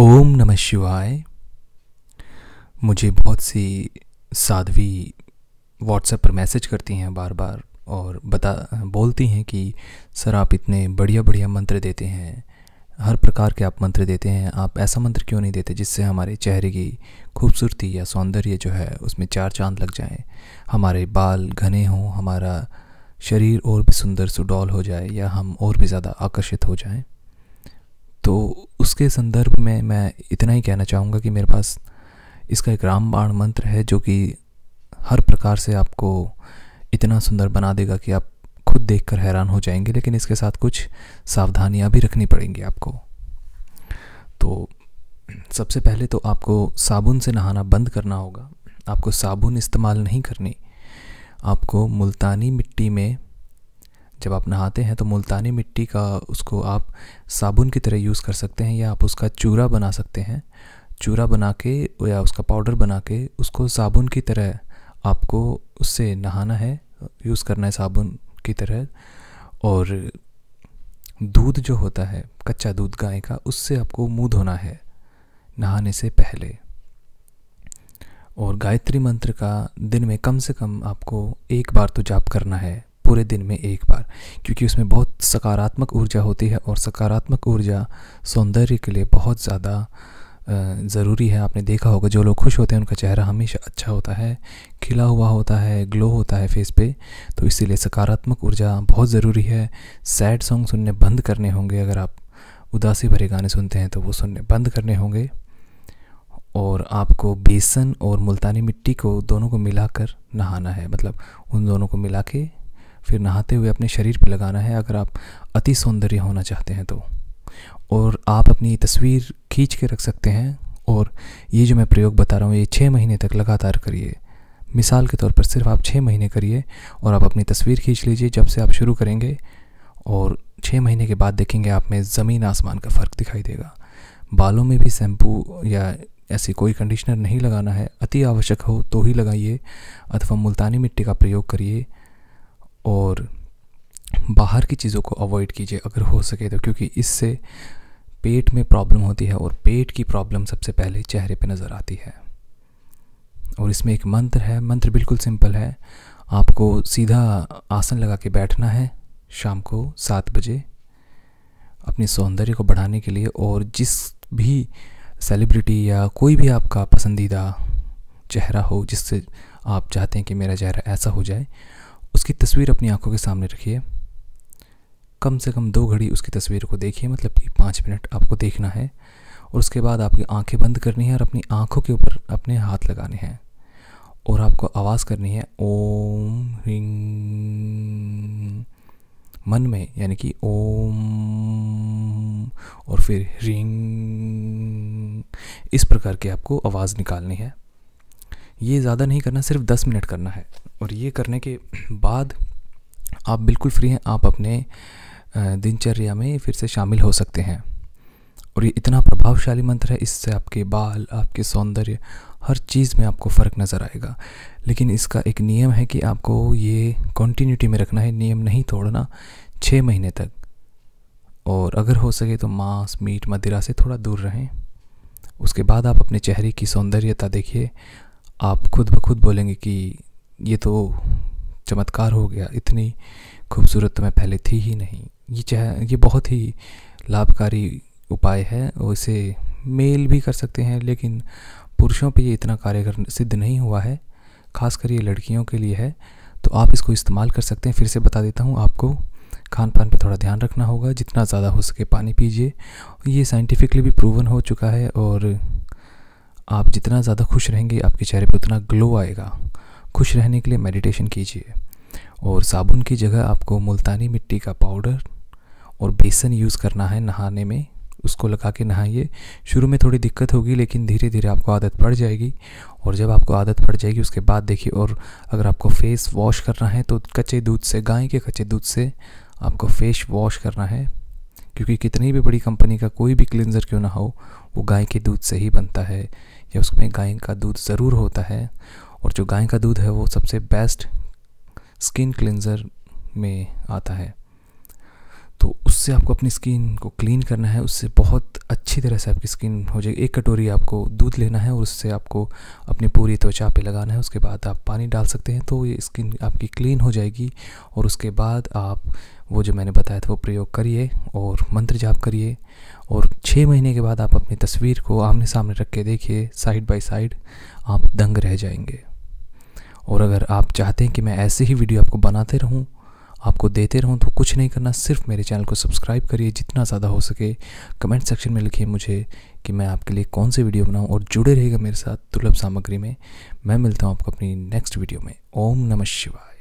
ओम नमः शिवाय मुझे बहुत सी साध्वी व्हाट्सएप पर मैसेज करती हैं बार बार और बता बोलती हैं कि सर आप इतने बढ़िया बढ़िया मंत्र देते हैं हर प्रकार के आप मंत्र देते हैं आप ऐसा मंत्र क्यों नहीं देते जिससे हमारे चेहरे की खूबसूरती या सौंदर्य जो है उसमें चार चांद लग जाएं हमारे बाल घने हों हमारा शरीर और भी सुंदर सुडौल हो जाए या हम और भी ज़्यादा आकर्षित हो जाएं तो उसके संदर्भ में मैं इतना ही कहना चाहूँगा कि मेरे पास इसका एक राम बाण मंत्र है जो कि हर प्रकार से आपको इतना सुंदर बना देगा कि आप खुद देखकर हैरान हो जाएंगे लेकिन इसके साथ कुछ सावधानियाँ भी रखनी पड़ेंगी आपको तो सबसे पहले तो आपको साबुन से नहाना बंद करना होगा आपको साबुन इस्तेमाल नहीं करनी आपको मुल्तानी मिट्टी में जब आप नहाते हैं तो मुल्तानी मिट्टी का उसको आप साबुन की तरह यूज़ कर सकते हैं या आप उसका चूरा बना सकते हैं चूरा बना के या उसका पाउडर बना के उसको साबुन की तरह आपको उससे नहाना है यूज़ करना है साबुन की तरह और दूध जो होता है कच्चा दूध गाय का उससे आपको मुँह धोना है नहाने से पहले और गायत्री मंत्र का दिन में कम से कम आपको एक बार तो जाप करना है पूरे दिन में एक बार क्योंकि उसमें बहुत सकारात्मक ऊर्जा होती है और सकारात्मक ऊर्जा सौंदर्य के लिए बहुत ज़्यादा ज़रूरी है आपने देखा होगा जो लोग खुश होते हैं उनका चेहरा हमेशा अच्छा होता है खिला हुआ होता है ग्लो होता है फेस पे तो इसीलिए सकारात्मक ऊर्जा बहुत ज़रूरी है सैड सॉन्ग सुनने बंद करने होंगे अगर आप उदासी भरे गाने सुनते हैं तो वो सुनने बंद करने होंगे और आपको बेसन और मुल्तानी मिट्टी को दोनों को मिलाकर नहाना है मतलब उन दोनों को मिला के फिर नहाते हुए अपने शरीर पर लगाना है अगर आप अति सौंदर्य होना चाहते हैं तो और आप अपनी तस्वीर खींच के रख सकते हैं और ये जो मैं प्रयोग बता रहा हूँ ये छः महीने तक लगातार करिए मिसाल के तौर पर सिर्फ आप छः महीने करिए और आप अपनी तस्वीर खींच लीजिए जब से आप शुरू करेंगे और छः महीने के बाद देखेंगे आप में ज़मीन आसमान का फ़र्क दिखाई देगा बालों में भी शैम्पू या ऐसी कोई कंडीशनर नहीं लगाना है अति आवश्यक हो तो ही लगाइए अथवा मुल्तानी मिट्टी का प्रयोग करिए और बाहर की चीज़ों को अवॉइड कीजिए अगर हो सके तो क्योंकि इससे पेट में प्रॉब्लम होती है और पेट की प्रॉब्लम सबसे पहले चेहरे पे नज़र आती है और इसमें एक मंत्र है मंत्र बिल्कुल सिंपल है आपको सीधा आसन लगा के बैठना है शाम को सात बजे अपनी सौंदर्य को बढ़ाने के लिए और जिस भी सेलिब्रिटी या कोई भी आपका पसंदीदा चेहरा हो जिससे आप चाहते हैं कि मेरा चेहरा ऐसा हो जाए उसकी तस्वीर अपनी आंखों के सामने रखिए कम से कम दो घड़ी उसकी तस्वीर को देखिए मतलब कि पाँच मिनट आपको देखना है और उसके बाद आपकी आंखें बंद करनी है और अपनी आंखों के ऊपर अपने हाथ लगाने हैं और आपको आवाज़ करनी है ओम रिंग मन में यानी कि ओम और फिर रिंग इस प्रकार की आपको आवाज़ निकालनी है ये ज़्यादा नहीं करना सिर्फ दस मिनट करना है और ये करने के बाद आप बिल्कुल फ्री हैं आप अपने दिनचर्या में फिर से शामिल हो सकते हैं और ये इतना प्रभावशाली मंत्र है इससे आपके बाल आपके सौंदर्य हर चीज़ में आपको फ़र्क नज़र आएगा लेकिन इसका एक नियम है कि आपको ये कंटिन्यूटी में रखना है नियम नहीं तोड़ना छः महीने तक और अगर हो सके तो मांस मीट मदिरा से थोड़ा दूर रहें उसके बाद आप अपने चेहरे की सौंदर्यता देखिए आप खुद ब खुद बोलेंगे कि ये तो चमत्कार हो गया इतनी खूबसूरत तो मैं पहले थी ही नहीं ये चाह ये बहुत ही लाभकारी उपाय है और इसे मेल भी कर सकते हैं लेकिन पुरुषों पे ये इतना कार्य कर सिद्ध नहीं हुआ है खासकर ये लड़कियों के लिए है तो आप इसको इस्तेमाल कर सकते हैं फिर से बता देता हूँ आपको खान पान पर थोड़ा ध्यान रखना होगा जितना ज़्यादा हो सके पानी पीजिए ये साइंटिफिकली भी प्रूवन हो चुका है और आप जितना ज़्यादा खुश रहेंगे आपके चेहरे पर उतना ग्लो आएगा खुश रहने के लिए मेडिटेशन कीजिए और साबुन की जगह आपको मुल्तानी मिट्टी का पाउडर और बेसन यूज़ करना है नहाने में उसको लगा के नहाइए शुरू में थोड़ी दिक्कत होगी लेकिन धीरे धीरे आपको आदत पड़ जाएगी और जब आपको आदत पड़ जाएगी उसके बाद देखिए और अगर आपको फेस वॉश करना है तो कच्चे दूध से गाय के कच्चे दूध से आपको फेस वॉश करना है क्योंकि कितनी भी बड़ी कंपनी का कोई भी क्लिनज़र क्यों ना हो वो गाय के दूध से ही बनता है या उसमें गाय का दूध ज़रूर होता है और जो गाय का दूध है वो सबसे बेस्ट स्किन क्लिनज़र में आता है तो उससे आपको अपनी स्किन को क्लीन करना है उससे बहुत अच्छी तरह से आपकी स्किन हो जाएगी एक कटोरी आपको दूध लेना है और उससे आपको अपनी पूरी त्वचा पे लगाना है उसके बाद आप पानी डाल सकते हैं तो ये स्किन आपकी क्लीन हो जाएगी और उसके बाद आप वो जो मैंने बताया था वो प्रयोग करिए और मंत्र जाप करिए और छः महीने के बाद आप अपनी तस्वीर को आमने सामने रख के देखिए साइड बाई साइड आप दंग रह जाएंगे और अगर आप चाहते हैं कि मैं ऐसे ही वीडियो आपको बनाते रहूँ आपको देते रहूँ तो कुछ नहीं करना सिर्फ मेरे चैनल को सब्सक्राइब करिए जितना ज़्यादा हो सके कमेंट सेक्शन में लिखिए मुझे कि मैं आपके लिए कौन से वीडियो बनाऊँ और जुड़े रहेगा मेरे साथ दुर्लभ सामग्री में मैं मिलता हूँ आपको अपनी नेक्स्ट वीडियो में ओम नमः शिवाय